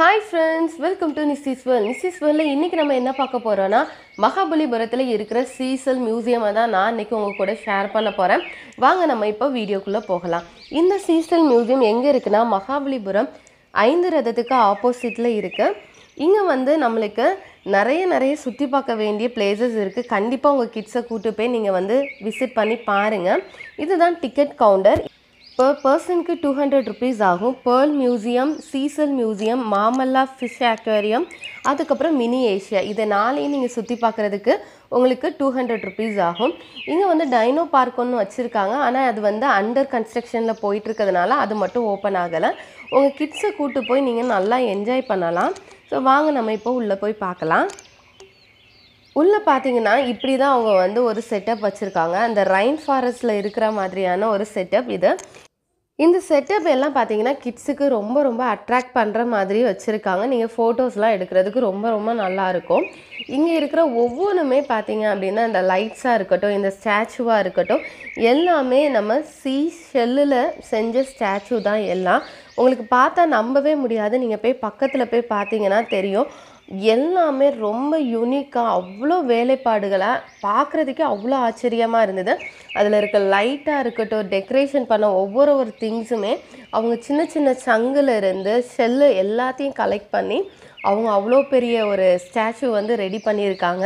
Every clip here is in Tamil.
ஹாய் ஃப்ரெண்ட்ஸ் வெல்கம் டு நிசிஸ் வேர்ல் நிசிஸ் வேர்ல்டில் இன்றைக்கி நம்ம என்ன பார்க்க போகிறோன்னா மகாபலிபுரத்தில் இருக்கிற சீசல் மியூசியமாக தான் நான் இன்றைக்கி உங்கள் கூட ஷேர் பண்ண போகிறேன் வாங்க நம்ம இப்போ வீடியோக்குள்ளே போகலாம் இந்த சீசல் மியூசியம் எங்கே இருக்குன்னா மகாபலிபுரம் ஐந்து ரதத்துக்கு ஆப்போசிட்டில் இருக்குது இங்கே வந்து நம்மளுக்கு நிறைய நிறைய சுற்றி பார்க்க வேண்டிய பிளேசஸ் இருக்குது கண்டிப்பாக உங்கள் கிட்ஸை கூப்பிட்டு போய் நீங்கள் வந்து விசிட் பண்ணி பாருங்கள் இதுதான் டிக்கெட் கவுண்டர் பர் பர்சனுக்கு டூ ஹண்ட்ரட் ருபீஸ் ஆகும் pearl museum seashell museum Mamalla fish aquarium அதுக்கப்புறம் மினி ஏஷியா இதை நாளையும் நீங்கள் சுற்றி பார்க்குறதுக்கு உங்களுக்கு டூ ஹண்ட்ரட் ருபீஸ் ஆகும் இங்கே வந்து டைனோ பார்க் ஒன்று வச்சுருக்காங்க ஆனால் அது வந்து அண்டர் கன்ஸ்ட்ரக்ஷனில் போயிட்டுருக்கிறதுனால அது மட்டும் ஓப்பன் ஆகலை உங்கள் கிட்ஸை கூட்டு போய் நீங்கள் நல்லா என்ஜாய் பண்ணலாம் ஸோ வாங்க நம்ம இப்போ உள்ளே போய் பார்க்கலாம் உள்ளே பார்த்தீங்கன்னா இப்படி தான் அவங்க வந்து ஒரு செட்டப் வச்சுருக்காங்க அந்த ரைன் ஃபாரஸ்ட்டில் இருக்கிற மாதிரியான ஒரு செட்டப் இது இந்த செட்டப் எல்லாம் பார்த்தீங்கன்னா கிட்ஸுக்கு ரொம்ப ரொம்ப அட்ராக்ட் பண்ணுற மாதிரி வச்சுருக்காங்க நீங்கள் ஃபோட்டோஸ்லாம் எடுக்கிறதுக்கு ரொம்ப ரொம்ப நல்லாயிருக்கும் இங்கே இருக்கிற ஒவ்வொன்றுமே பார்த்தீங்க அப்படின்னா இந்த லைட்ஸாக இருக்கட்டும் இந்த ஸ்டாச்சுவாக இருக்கட்டும் எல்லாமே நம்ம சி ஷெல்லில் செஞ்ச ஸ்டாச்சு தான் எல்லாம் உங்களுக்கு பார்த்தா நம்பவே முடியாது நீங்கள் போய் பக்கத்தில் போய் பார்த்தீங்கன்னா தெரியும் எல்லாமே ரொம்ப யூனிக்காக அவ்வளோ வேலைப்பாடுகளை பார்க்குறதுக்கே அவ்வளோ ஆச்சரியமாக இருந்தது அதில் இருக்க லைட்டாக இருக்கட்டும் டெக்கரேஷன் பண்ண ஒவ்வொரு ஒரு திங்ஸுமே அவங்க சின்ன சின்ன சங்கில் இருந்து செல்லு எல்லாத்தையும் கலெக்ட் பண்ணி அவங்க அவ்வளோ பெரிய ஒரு ஸ்டாச்சு வந்து ரெடி பண்ணியிருக்காங்க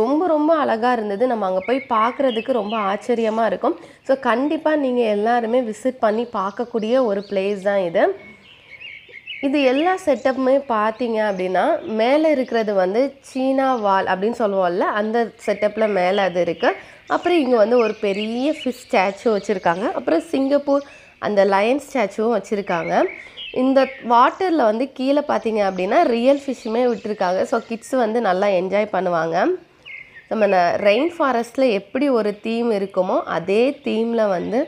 ரொம்ப ரொம்ப அழகாக இருந்தது நம்ம அங்கே போய் பார்க்குறதுக்கு ரொம்ப ஆச்சரியமாக இருக்கும் ஸோ கண்டிப்பாக நீங்கள் எல்லாருமே விசிட் பண்ணி பார்க்கக்கூடிய ஒரு பிளேஸ் தான் இது இது எல்லா செட்டப்புமே பார்த்தீங்க அப்படின்னா மேலே இருக்கிறது வந்து சீனா வால் அப்படின்னு சொல்லுவோம்ல அந்த செட்டப்பில் மேலே அது இருக்குது அப்புறம் இங்கே வந்து ஒரு பெரிய ஃபிஷ் ஸ்டாச்சு வச்சுருக்காங்க அப்புறம் சிங்கப்பூர் அந்த லயன் ஸ்டாச்சுவும் வச்சுருக்காங்க இந்த வாட்டரில் வந்து கீழே பார்த்தீங்க அப்படின்னா ரியல் ஃபிஷ்ஷுமே விட்டுருக்காங்க ஸோ கிட்ஸ் வந்து நல்லா என்ஜாய் பண்ணுவாங்க நம்ம ரெயின் ஃபாரஸ்ட்டில் எப்படி ஒரு தீம் இருக்குமோ அதே தீமில் வந்து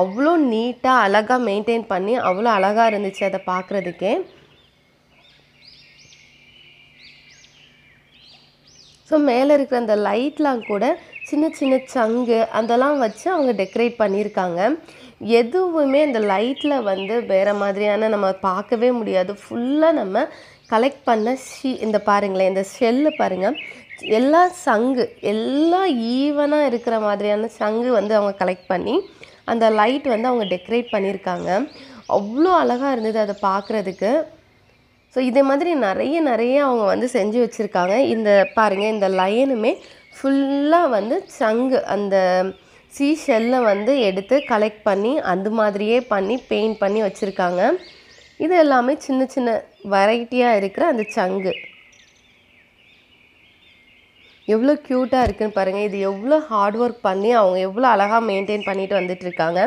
அவ்வளோ நீட்டாக அழகாக மெயின்டைன் பண்ணி அவ்வளோ அழகாக இருந்துச்சு அதை பார்க்குறதுக்கே ஸோ மேலே இருக்கிற அந்த லைட்லாம் கூட சின்ன சின்ன சங்கு அதெல்லாம் வச்சு அவங்க டெக்கரேட் பண்ணியிருக்காங்க எதுவுமே இந்த லைட்டில் வந்து வேறு மாதிரியான நம்ம பார்க்கவே முடியாது ஃபுல்லாக நம்ம கலெக்ட் பண்ண ஷீ இந்த பாருங்களேன் இந்த ஷெல்லு பாருங்கள் எல்லா சங்கு எல்லாம் ஈவனாக இருக்கிற மாதிரியான சங்கு வந்து அவங்க கலெக்ட் பண்ணி அந்த லைட் வந்து அவங்க டெக்கரேட் பண்ணியிருக்காங்க அவ்வளோ அழகாக இருந்தது அதை பார்க்குறதுக்கு ஸோ இதே மாதிரி நிறைய நிறைய அவங்க வந்து செஞ்சு வச்சுருக்காங்க இந்த பாருங்கள் இந்த லைனுமே ஃபுல்லாக வந்து சங்கு அந்த சீ ஷெல்லை வந்து எடுத்து கலெக்ட் பண்ணி அந்த மாதிரியே பண்ணி பெயிண்ட் பண்ணி வச்சுருக்காங்க இது எல்லாமே சின்ன சின்ன வெரைட்டியாக இருக்கிற அந்த சங்கு எவ்வளோ க்யூட்டாக இருக்குதுன்னு பாருங்கள் இது எவ்வளோ ஹார்ட் ஒர்க் பண்ணி அவங்க எவ்வளோ அழகாக மெயின்டைன் பண்ணிட்டு வந்துட்டுருக்காங்க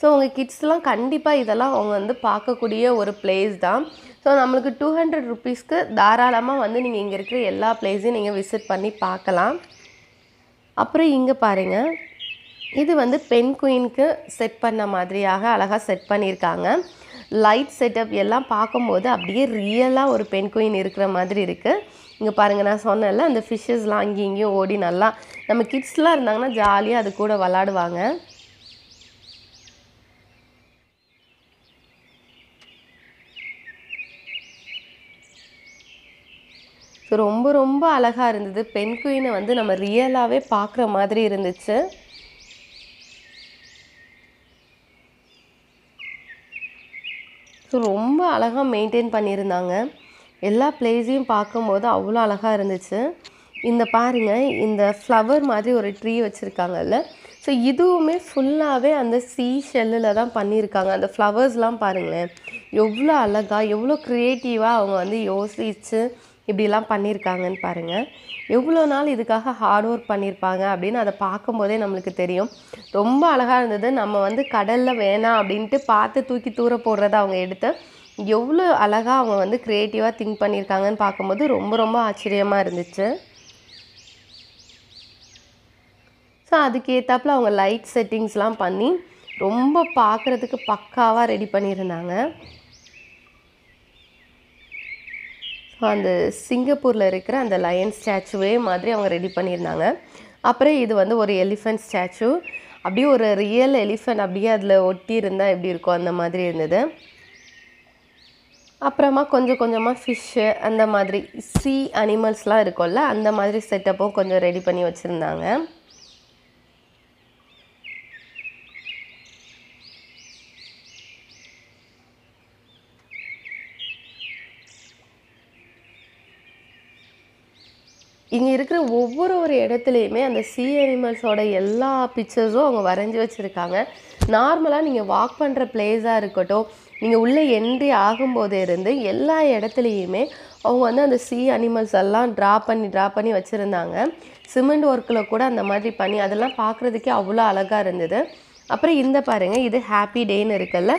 ஸோ உங்கள் கிட்ஸ்லாம் கண்டிப்பாக இதெல்லாம் அவங்க வந்து பார்க்கக்கூடிய ஒரு பிளேஸ் தான் ஸோ நம்மளுக்கு டூ ஹண்ட்ரட் ருப்பீஸ்க்கு தாராளமாக வந்து நீங்கள் இங்கே இருக்கிற எல்லா பிளேஸையும் நீங்கள் விசிட் பண்ணி பார்க்கலாம் அப்புறம் இங்கே பாருங்கள் இது வந்து பெண் குயின்க்கு செட் பண்ண மாதிரியாக அழகாக செட் பண்ணியிருக்காங்க லைட் செட்டப் எல்லாம் பார்க்கும்போது அப்படியே ரியலாக ஒரு பெண் குயின் இருக்கிற மாதிரி இருக்குது இங்கே பாருங்கள் நான் சொன்னேன்ல அந்த ஃபிஷ்ஷஸ்லாம் அங்கேயும் இங்கேயும் ஓடி நல்லா நம்ம கிட்ஸ்லாம் இருந்தாங்கன்னா ஜாலியாக அது கூட விளாடுவாங்க ஸோ ரொம்ப ரொம்ப அழகாக இருந்தது பெண் குயினை வந்து நம்ம ரியலாகவே பார்க்குற மாதிரி இருந்துச்சு ஸோ ரொம்ப அழகாக மெயின்டைன் பண்ணியிருந்தாங்க எல்லா பிளேஸையும் பார்க்கும்போது அவ்வளோ அழகாக இருந்துச்சு இந்த பாருங்கள் இந்த ஃப்ளவர் மாதிரி ஒரு ட்ரீ வச்சுருக்காங்கல்ல ஸோ இதுவுமே ஃபுல்லாகவே அந்த சீ ஷெல்லில் தான் பண்ணியிருக்காங்க அந்த ஃப்ளவர்ஸ்லாம் பாருங்களேன் எவ்வளோ அழகாக எவ்வளோ க்ரியேட்டிவாக அவங்க வந்து யோசித்து இப்படிலாம் பண்ணியிருக்காங்கன்னு பாருங்கள் எவ்வளோ நாள் இதுக்காக ஹார்ட் ஒர்க் பண்ணியிருப்பாங்க அப்படின்னு அதை பார்க்கும்போதே நம்மளுக்கு தெரியும் ரொம்ப அழகாக இருந்தது நம்ம வந்து கடலில் வேணாம் அப்படின்ட்டு பார்த்து தூக்கி தூர போடுறத அவங்க எடுத்து எவ்வளோ அழகாக அவங்க வந்து க்ரியேட்டிவாக திங்க் பண்ணியிருக்காங்கன்னு பார்க்கும்போது ரொம்ப ரொம்ப ஆச்சரியமாக இருந்துச்சு ஸோ அதுக்கேற்றாப்புல அவங்க லைட் செட்டிங்ஸ்லாம் பண்ணி ரொம்ப பார்க்குறதுக்கு பக்காவாக ரெடி பண்ணியிருந்தாங்க அந்த சிங்கப்பூரில் இருக்கிற அந்த லயன் ஸ்டாச்சுவே மாதிரி அவங்க ரெடி பண்ணியிருந்தாங்க அப்புறம் இது வந்து ஒரு எலிஃபெண்ட் ஸ்டாச்சு அப்படியே ஒரு ரியல் எலிஃபெண்ட் அப்படியே அதில் ஒட்டி இருந்தால் எப்படி இருக்கும் அந்த மாதிரி இருந்தது அப்புறமா கொஞ்சம் கொஞ்சமாக ஃபிஷ்ஷு அந்த மாதிரி சீ அனிமல்ஸ்லாம் இருக்கும்ல அந்த மாதிரி செட்டப்பும் கொஞ்சம் ரெடி பண்ணி வச்சுருந்தாங்க இங்கே இருக்கிற ஒவ்வொரு ஒரு இடத்துலையுமே அந்த சி அனிமல்ஸோட எல்லா பிக்சர்ஸும் அவங்க வரைஞ்சி வச்சுருக்காங்க நார்மலாக நீங்கள் வாக் பண்ணுற பிளேஸாக இருக்கட்டும் நீங்கள் உள்ளே என்ட்ரி ஆகும்போதே இருந்து எல்லா இடத்துலையுமே அவங்க வந்து அந்த சி அனிமல்ஸ் எல்லாம் ட்ரா பண்ணி ட்ரா பண்ணி வச்சுருந்தாங்க சிமெண்ட் ஒர்க்கில் கூட அந்த மாதிரி பண்ணி அதெல்லாம் பார்க்குறதுக்கே அவ்வளோ அழகாக இருந்தது அப்புறம் இந்த பாருங்கள் இது ஹாப்பி டேன்னு இருக்குல்ல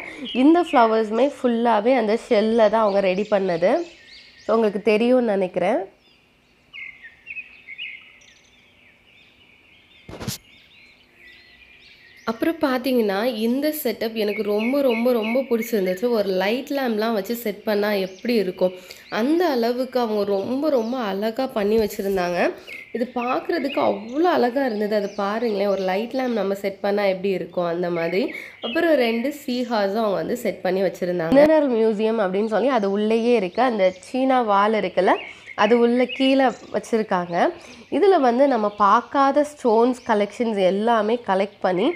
இந்த ஃப்ளவர்ஸுமே ஃபுல்லாகவே அந்த ஷெல்லில் தான் அவங்க ரெடி பண்ணது ஸோ உங்களுக்கு தெரியும்னு நினைக்கிறேன் அப்புறம் பார்த்தீங்கன்னா இந்த செட்டப் எனக்கு ரொம்ப ரொம்ப ரொம்ப பிடிச்சிருந்துச்சு ஒரு லைட் லேம்ப்லாம் வச்சு செட் பண்ணால் எப்படி இருக்கும் அந்த அளவுக்கு அவங்க ரொம்ப ரொம்ப அழகாக பண்ணி வச்சுருந்தாங்க இது பார்க்குறதுக்கு அவ்வளோ அழகாக இருந்தது அது பாருங்களேன் ஒரு லைட் லேம்ப் நம்ம செட் பண்ணால் எப்படி இருக்கும் அந்த மாதிரி அப்புறம் ரெண்டு சீ அவங்க வந்து செட் பண்ணி வச்சுருந்தாங்க மினரல் மியூசியம் அப்படின்னு சொல்லி அது உள்ளேயே இருக்குது அந்த சீனா வால் இருக்குல்ல அது உள்ள கீழே வச்சுருக்காங்க இதில் வந்து நம்ம பார்க்காத ஸ்டோன்ஸ் கலெக்ஷன்ஸ் எல்லாமே கலெக்ட் பண்ணி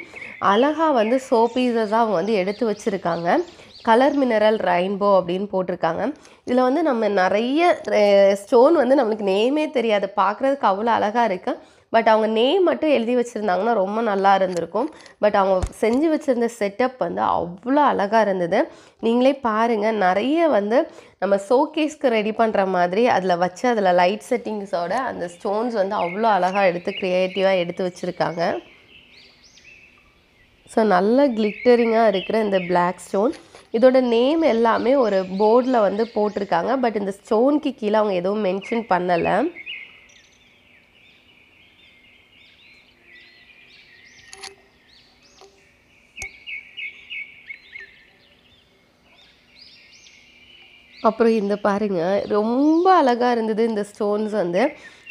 அழகாக வந்து சோ பீசஸாக வந்து எடுத்து வச்சுருக்காங்க கலர் மினரல் ரெயின்போ அப்படின்னு போட்டிருக்காங்க இதில் வந்து நம்ம நிறைய ஸ்டோன் வந்து நம்மளுக்கு நேமே தெரியாது பார்க்குறதுக்கு அவ்வளோ அழகாக இருக்குது பட் அவங்க நேம் மட்டும் எழுதி வச்சுருந்தாங்கன்னா ரொம்ப நல்லா இருந்திருக்கும் பட் அவங்க செஞ்சு வச்சுருந்த செட்டப் வந்து அவ்வளோ அழகாக இருந்தது நீங்களே பாருங்கள் நிறைய வந்து நம்ம ஷோகேஸ்க்கு ரெடி பண்ணுற மாதிரி அதில் வச்சு அதில் லைட் செட்டிங்ஸோட அந்த ஸ்டோன்ஸ் வந்து அவ்வளோ அழகாக எடுத்து க்ரியேட்டிவாக எடுத்து வச்சுருக்காங்க ஸோ நல்ல கிளிட்டரிங்காக இருக்கிற இந்த பிளாக் ஸ்டோன் இதோட நேம் எல்லாமே ஒரு போர்டில் வந்து போட்டிருக்காங்க பட் இந்த ஸ்டோனுக்கு கீழே அவங்க எதுவும் மென்ஷன் பண்ணலை அப்புறம் இந்த பாருங்கள் ரொம்ப அழகாக இருந்தது இந்த ஸ்டோன்ஸ் வந்து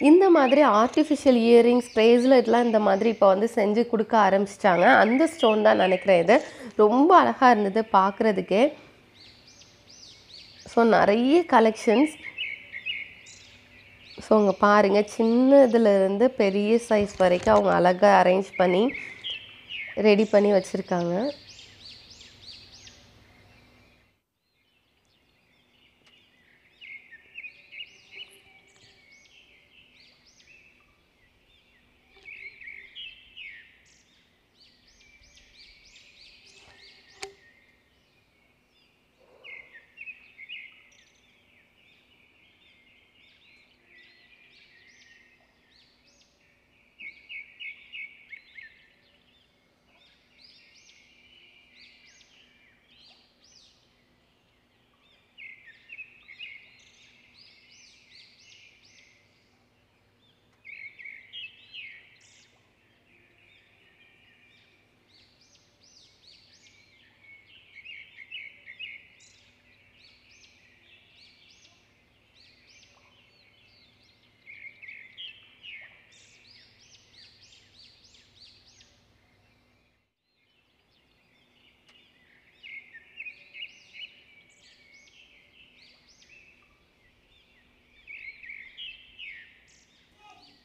இந்த மாதிரி ஆர்டிஃபிஷியல் இயரிங்ஸ் ப்ரேஸ்லெட்லாம் இந்த மாதிரி இப்போ வந்து செஞ்சு கொடுக்க ஆரம்பிச்சிட்டாங்க அந்த ஸ்டோன் தான் நினைக்கிறேன் இது ரொம்ப அழகாக இருந்தது பார்க்குறதுக்கே ஸோ நிறைய கலெக்ஷன்ஸ் ஸோ அவங்க பாருங்கள் சின்னதுலேருந்து பெரிய சைஸ் வரைக்கும் அவங்க அழகாக அரேஞ்ச் பண்ணி ரெடி பண்ணி வச்சுருக்காங்க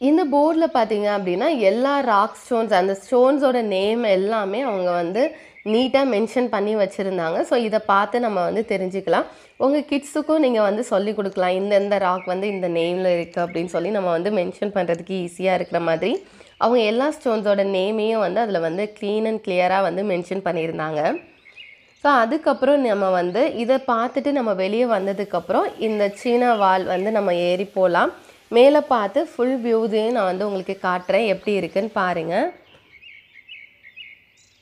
இந்த போர்டில் பார்த்தீங்க அப்படின்னா எல்லா ராக் ஸ்டோன்ஸ் அந்த ஸ்டோன்ஸோட நேம் எல்லாமே அவங்க வந்து நீட்டாக மென்ஷன் பண்ணி வச்சுருந்தாங்க ஸோ இதை பார்த்து நம்ம வந்து தெரிஞ்சுக்கலாம் உங்கள் கிட்ஸுக்கும் நீங்கள் வந்து சொல்லி கொடுக்கலாம் இந்தந்த ராக் வந்து இந்த நேமில் இருக்குது அப்படின்னு சொல்லி நம்ம வந்து மென்ஷன் பண்ணுறதுக்கு ஈஸியாக இருக்கிற மாதிரி அவங்க எல்லா ஸ்டோன்ஸோட நேமையும் வந்து அதில் வந்து க்ளீன் அண்ட் கிளியராக வந்து மென்ஷன் பண்ணியிருந்தாங்க ஸோ அதுக்கப்புறம் நம்ம வந்து இதை பார்த்துட்டு நம்ம வெளியே வந்ததுக்கப்புறம் இந்த சீனா வால் வந்து நம்ம ஏறி போகலாம் மேலே பார்த்து ஃபுல் வியூதையும் நான் வந்து உங்களுக்கு காட்டுறேன் எப்படி இருக்குன்னு பாருங்கள்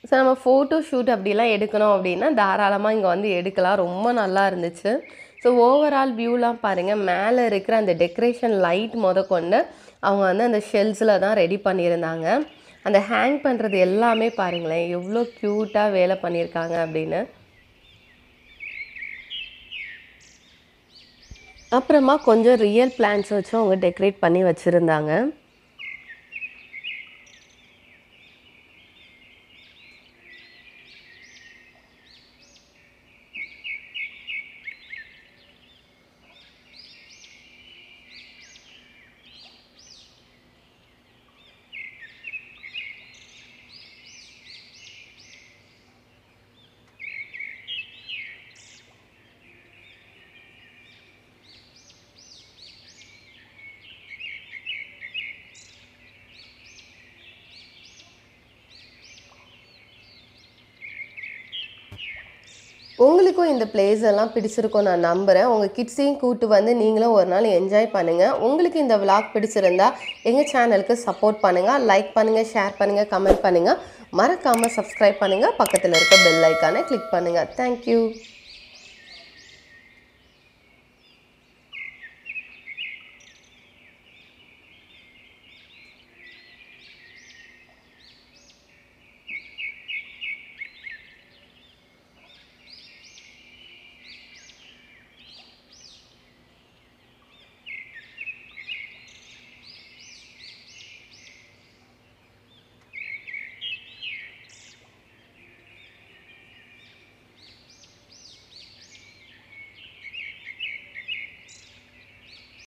ஸோ நம்ம ஃபோட்டோ ஷூட் அப்படிலாம் எடுக்கணும் அப்படின்னா தாராளமாக இங்கே வந்து எடுக்கலாம் ரொம்ப நல்லா இருந்துச்சு ஸோ ஓவரால் வியூலாம் பாருங்கள் மேலே இருக்கிற அந்த டெக்கரேஷன் லைட் முத கொண்டு அவங்க வந்து அந்த ஷெல்ஸில் தான் ரெடி பண்ணியிருந்தாங்க அந்த ஹேங் பண்ணுறது எல்லாமே பாருங்களேன் எவ்வளோ க்யூட்டாக வேலை பண்ணியிருக்காங்க அப்படின்னு அப்புறமா கொஞ்சம் ரியல் பிளான்ஸ் வச்சும் அவங்க டெக்கரேட் பண்ணி வச்சுருந்தாங்க உங்களுக்கும் இந்த பிளேஸ் எல்லாம் பிடிச்சிருக்கும் நான் நம்புகிறேன் உங்கள் கிட்ஸையும் கூட்டு வந்து நீங்களும் ஒரு நாள் என்ஜாய் பண்ணுங்கள் உங்களுக்கு இந்த விளாக் பிடிச்சிருந்தா எங்கள் சேனலுக்கு சப்போர்ட் பண்ணுங்கள் லைக் பண்ணுங்கள் ஷேர் பண்ணுங்கள் கமெண்ட் பண்ணுங்கள் மறக்காமல் சப்ஸ்கிரைப் பண்ணுங்கள் பக்கத்தில் இருக்க பெல் ஐக்கானை கிளிக் பண்ணுங்கள் தேங்க்யூ